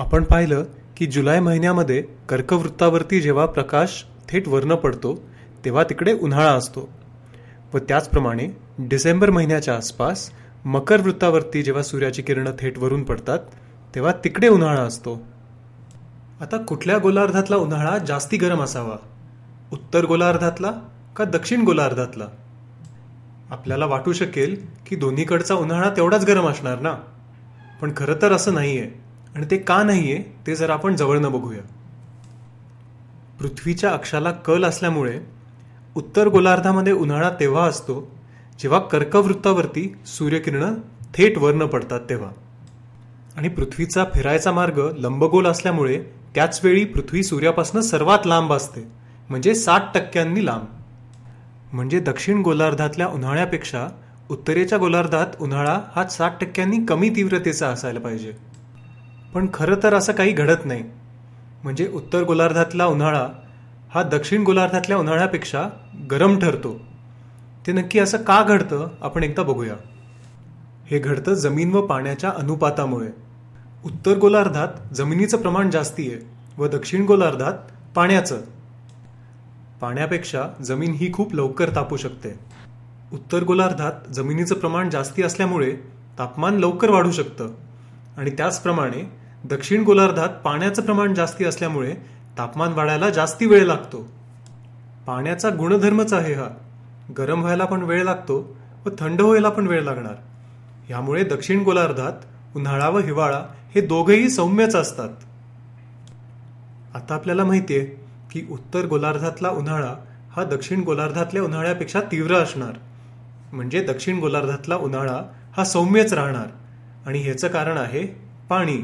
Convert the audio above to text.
आपण पाहिलं की जुलै महिन्यामध्ये कर्कवृत्तावरती जेव्हा प्रकाश थेट वर्ण पडतो तेव्हा तिकडे उन्हाळा असतो व त्याचप्रमाणे डिसेंबर महिन्याच्या आसपास मकर वृत्तावरती जेव्हा सूर्याची किरणं थेट वरून पडतात तेव्हा तिकडे उन्हाळा असतो आता कुठल्या गोलार्धातला उन्हाळा जास्ती गरम असावा उत्तर गोलार्धातला का दक्षिण गोलार्धातला आपल्याला वाटू शकेल की दोन्हीकडचा उन्हाळा तेवढाच गरम असणार ना पण खरं तर असं नाही आहे आणि ते का नाही आहे ते जर आपण जवळनं बघूया पृथ्वीच्या अक्षाला कल असल्यामुळे उत्तर गोलार्धामध्ये उन्हाळा तेव्हा असतो जेव्हा कर्कवृत्तावरती सूर्यकिरण थेट वर्ण पडतात तेव्हा आणि पृथ्वीचा फिरायचा मार्ग लंबगोल असल्यामुळे त्याचवेळी पृथ्वी सूर्यापासून सर्वात लांब असते म्हणजे साठ टक्क्यांनी लांब म्हणजे दक्षिण गोलार्धातल्या उन्हाळ्यापेक्षा उत्तरेच्या गोलार्धात उन्हाळा हा साठ टक्क्यांनी कमी तीव्रतेचा असायला पाहिजे पण खरं तर असं काही घडत नाही म्हणजे उत्तर गोलार्धातला उन्हाळा हा दक्षिण गोलार्धातल्या उन्हाळ्यापेक्षा गरम ठरतो ते नक्की असं का घडतं आपण एकदा बघूया हे घडतं जमीन व पाण्याच्या अनुपातामुळे उत्तर गोलार्धात जमिनीचं प्रमाण जास्ती आहे व दक्षिण गोलार्धात पाण्याचं पाण्यापेक्षा जमीन ही खूप लवकर तापू शकते उत्तर गोलार्धात जमिनीचं प्रमाण जास्ती असल्यामुळे तापमान लवकर वाढू शकतं आणि त्याचप्रमाणे दक्षिण गोलार्धात पाण्याचं प्रमाण जास्ती असल्यामुळे तापमान वाढायला जास्ती वेळ लागतो पाण्याचा गुणधर्मच आहे हा गरम व्हायला पण वेळ लागतो व थंड व्हायला पण वेळ लागणार यामुळे दक्षिण गोलार्धात उन्हाळा व हिवाळा हे दोघेही सौम्यच असतात आता आपल्याला माहितीये की उत्तर गोलार्धातला उन्हाळा हा दक्षिण गोलार्धातल्या उन्हाळ्यापेक्षा तीव्र असणार म्हणजे दक्षिण गोलार्धातला उन्हाळा हा सौम्यच राहणार आणि ह्याचं कारण आहे पाणी